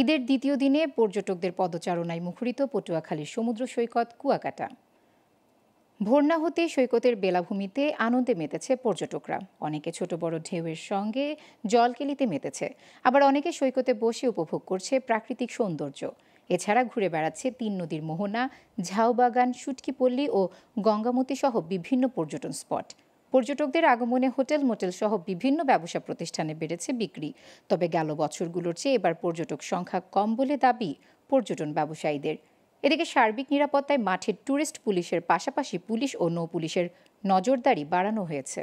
ঈদের দ্বিতীয় দিনে পর্যটকদের পদচারণায় মুখরিত পটুয়াখালীর সমুদ্র সৈকত কুয়াকাটা ভর্না হতে সৈকতের বেলাভূমিতে আনন্দে মেতেছে পর্যটকরা অনেকে ছোট বড় ঢেউয়ের সঙ্গে জলকেলিতে মেতেছে আবার অনেকে সৈকতে বসে উপভোগ করছে প্রাকৃতিক সৌন্দর্য এছাড়া ঘুরে বেড়াচ্ছে তিন নদীর মোহনা ঝাউবাগান শুটকিপল্লী ও গঙ্গামতী সহ বিভিন্ন পর্যটন স্পট পর্যটকদের আগমনে হোটেল মোটেল সহ বিভিন্ন ব্যবসা প্রতিষ্ঠানে বেড়েছে বিক্রি তবে গেল বছরগুলোর চেয়ে এবার পর্যটক সংখ্যা কম বলে দাবি পর্যটন ব্যবসায়ীদের এদিকে সার্বিক নিরাপত্তায় মাঠে ট্যুরিস্ট পুলিশের পাশাপাশি পুলিশ ও নৌ পুলিশের নজরদারি বাড়ানো হয়েছে